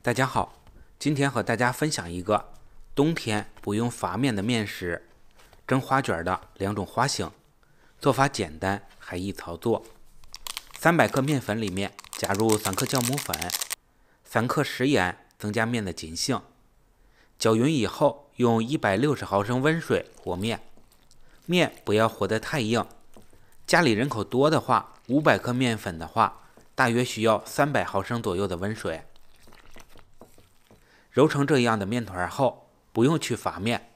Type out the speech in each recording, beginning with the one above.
大家好，今天和大家分享一个冬天不用发面的面食——蒸花卷的两种花型，做法简单还易操作。三百克面粉里面加入三克酵母粉、三克食盐，增加面的筋性。搅匀以后，用一百六十毫升温水和面，面不要和得太硬。家里人口多的话，五百克面粉的话，大约需要三百毫升左右的温水。揉成这样的面团后，不用去发面，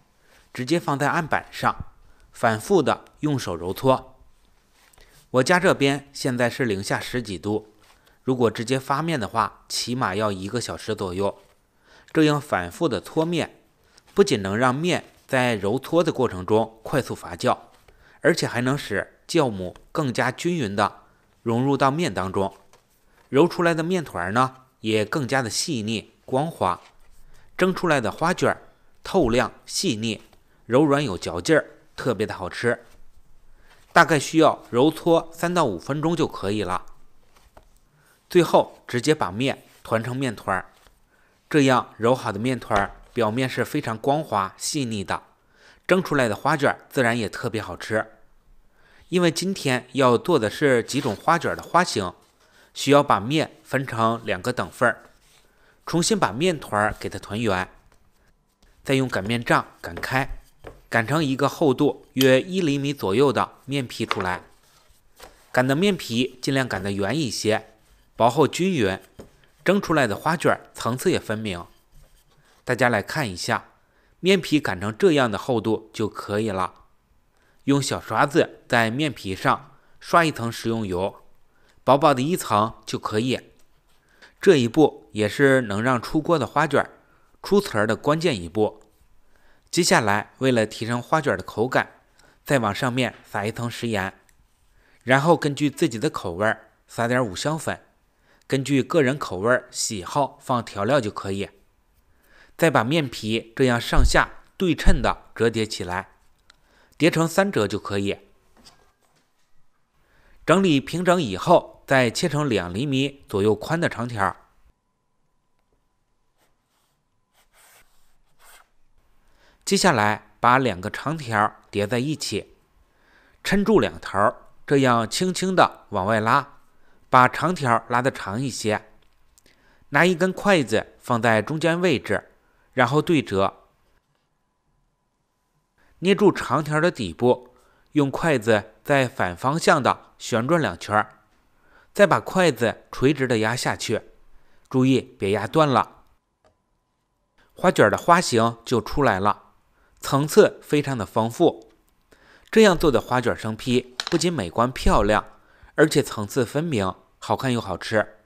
直接放在案板上，反复的用手揉搓。我家这边现在是零下十几度，如果直接发面的话，起码要一个小时左右。这样反复的搓面，不仅能让面在揉搓的过程中快速发酵，而且还能使酵母更加均匀的融入到面当中，揉出来的面团呢也更加的细腻光滑。蒸出来的花卷透亮、细腻、柔软有嚼劲儿，特别的好吃。大概需要揉搓三到五分钟就可以了。最后直接把面团成面团儿，这样揉好的面团儿表面是非常光滑细腻的，蒸出来的花卷自然也特别好吃。因为今天要做的是几种花卷的花型，需要把面分成两个等份儿。重新把面团给它团圆，再用擀面杖擀开，擀成一个厚度约一厘米左右的面皮出来。擀的面皮尽量擀的圆一些，薄厚均匀，蒸出来的花卷层次也分明。大家来看一下，面皮擀成这样的厚度就可以了。用小刷子在面皮上刷一层食用油，薄薄的一层就可以。这一步。也是能让出锅的花卷出词儿的关键一步。接下来，为了提升花卷的口感，再往上面撒一层食盐，然后根据自己的口味撒点五香粉，根据个人口味喜好放调料就可以。再把面皮这样上下对称的折叠起来，叠成三折就可以。整理平整以后，再切成两厘米左右宽的长条。接下来，把两个长条叠在一起，撑住两头，这样轻轻的往外拉，把长条拉的长一些。拿一根筷子放在中间位置，然后对折，捏住长条的底部，用筷子在反方向的旋转两圈，再把筷子垂直的压下去，注意别压断了。花卷的花型就出来了。层次非常的丰富，这样做的花卷生坯不仅美观漂亮，而且层次分明，好看又好吃。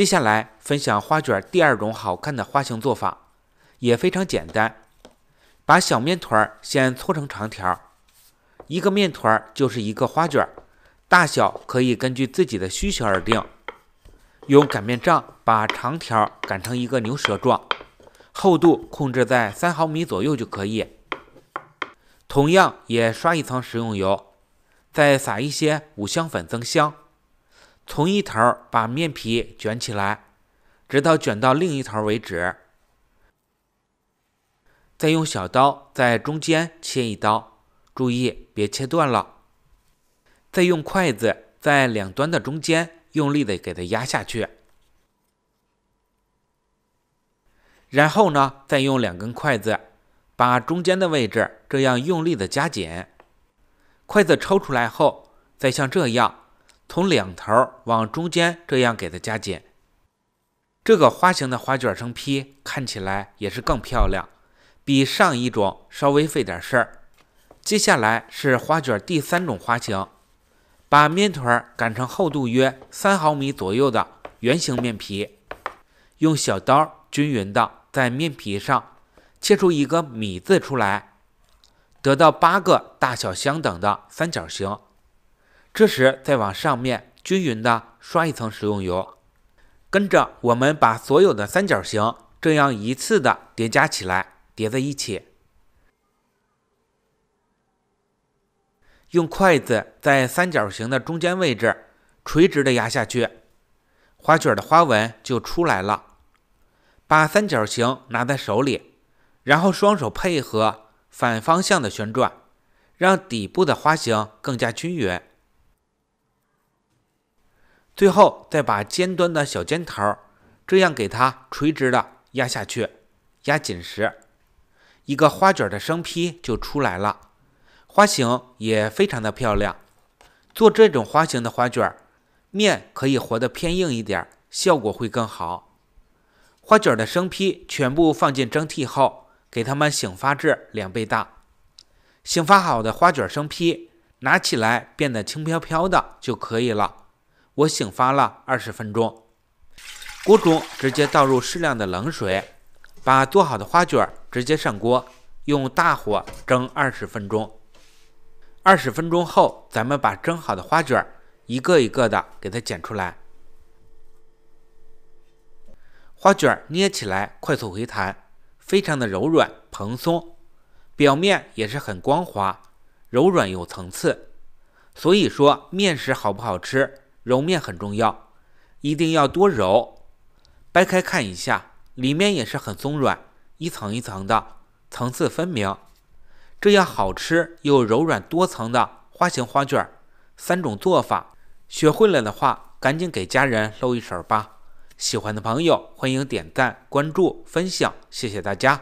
接下来分享花卷第二种好看的花型做法，也非常简单。把小面团先搓成长条，一个面团就是一个花卷，大小可以根据自己的需求而定。用擀面杖把长条擀成一个牛舌状，厚度控制在三毫米左右就可以。同样也刷一层食用油，再撒一些五香粉增香。从一头把面皮卷起来，直到卷到另一头为止。再用小刀在中间切一刀，注意别切断了。再用筷子在两端的中间用力的给它压下去。然后呢，再用两根筷子把中间的位置这样用力的夹紧。筷子抽出来后，再像这样。从两头往中间这样给它夹紧，这个花形的花卷生坯看起来也是更漂亮，比上一种稍微费点事儿。接下来是花卷第三种花型，把面团擀成厚度约三毫米左右的圆形面皮，用小刀均匀的在面皮上切出一个米字出来，得到八个大小相等的三角形。这时，再往上面均匀的刷一层食用油。跟着，我们把所有的三角形这样一次的叠加起来，叠在一起。用筷子在三角形的中间位置垂直的压下去，花卷的花纹就出来了。把三角形拿在手里，然后双手配合反方向的旋转，让底部的花形更加均匀。最后再把尖端的小尖头，这样给它垂直的压下去，压紧实，一个花卷的生坯就出来了，花型也非常的漂亮。做这种花型的花卷，面可以和得偏硬一点，效果会更好。花卷的生坯全部放进蒸屉后，给它们醒发至两倍大，醒发好的花卷生坯拿起来变得轻飘飘的就可以了。我醒发了二十分钟，锅中直接倒入适量的冷水，把做好的花卷直接上锅，用大火蒸二十分钟。二十分钟后，咱们把蒸好的花卷一个一个的给它剪出来。花卷捏起来快速回弹，非常的柔软蓬松，表面也是很光滑，柔软有层次。所以说面食好不好吃？揉面很重要，一定要多揉，掰开看一下，里面也是很松软，一层一层的，层次分明，这样好吃又柔软多层的花型花卷，三种做法学会了的话，赶紧给家人露一手吧！喜欢的朋友欢迎点赞、关注、分享，谢谢大家！